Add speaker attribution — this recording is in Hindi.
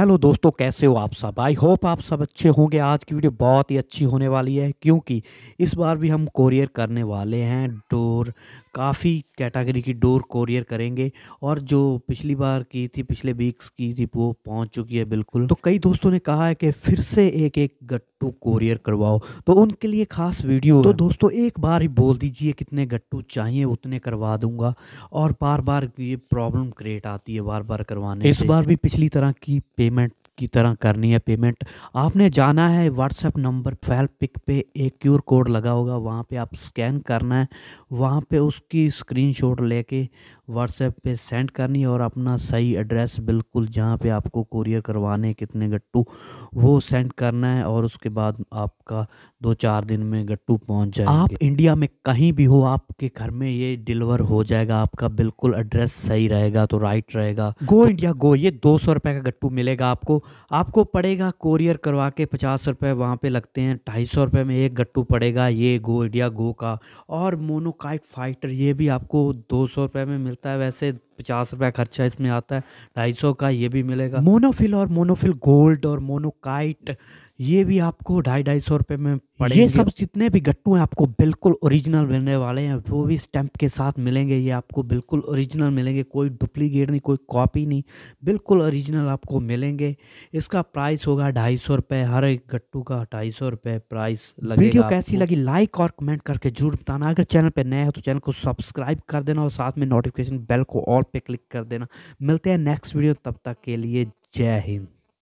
Speaker 1: हेलो दोस्तों कैसे हो आप सब आई होप आप सब अच्छे होंगे आज की वीडियो बहुत ही अच्छी होने वाली है क्योंकि इस बार भी हम कोरियर करने वाले हैं डोर काफ़ी कैटेगरी की डोर कोरियर करेंगे और जो पिछली बार की थी पिछले वीक्स की थी वो पहुंच चुकी है बिल्कुल तो कई दोस्तों ने कहा है कि फिर से एक एक गट्टू कोरियर करवाओ तो उनके लिए खास वीडियो तो दोस्तों एक बार ही बोल दीजिए कितने गट्टू चाहिए उतने करवा दूंगा और बार बार ये प्रॉब्लम क्रिएट आती है बार बार करवाने इस बार भी पिछली तरह की पेमेंट की तरह करनी है पेमेंट आपने जाना है व्हाट्सएप नंबर फैल पिक पे एक क्यू कोड लगा होगा वहाँ पे आप स्कैन करना है वहाँ पे उसकी स्क्रीनशॉट लेके व्हाट्सएप पे सेंड करनी है और अपना सही एड्रेस बिल्कुल जहाँ पे आपको कुरियर करवाने कितने गट्टू वो सेंड करना है और उसके बाद आपका दो चार दिन में गट्टू पहुँच जाए आप इंडिया में कहीं भी हो आपके घर में ये डिलीवर हो जाएगा आपका बिल्कुल एड्रेस सही रहेगा तो राइट रहेगा गो इंडिया गो ये दो सौ रुपये का गट्टू मिलेगा आपको आपको पड़ेगा कोरियर करवा के पचास रुपये वहाँ पर लगते हैं ढाई सौ रुपये में एक गट्टू पड़ेगा ये गो इंडिया गो का और मोनोकाइट फाइटर ये भी आपको दो सौ रुपये में मिलता मिलता है वैसे पचास रुपया खर्चा इसमें आता है ढाई सौ का ये भी मिलेगा मोनोफिल और मोनोफिल गोल्ड और मोनोकाइट ये भी आपको ढाई ढाई सौ रुपये में ये सब जितने भी गट्टू हैं आपको बिल्कुल ओरिजिनल मिलने वाले हैं वो भी स्टैंप के साथ मिलेंगे ये आपको बिल्कुल ओरिजिनल मिलेंगे कोई डुप्लीकेट नहीं कोई कॉपी नहीं बिल्कुल ओरिजिनल आपको मिलेंगे इसका प्राइस होगा ढाई सौ रुपये हर एक गट्टू का ढाई सौ रुपये प्राइस लगेगा वीडियो कैसी लगी लाइक और कमेंट करके जरूर बताना अगर चैनल पर नए हो तो चैनल को सब्सक्राइब कर देना और साथ में नोटिफिकेशन बेल को ऑल पे क्लिक कर देना मिलते हैं नेक्स्ट वीडियो तब तक के लिए जय हिंद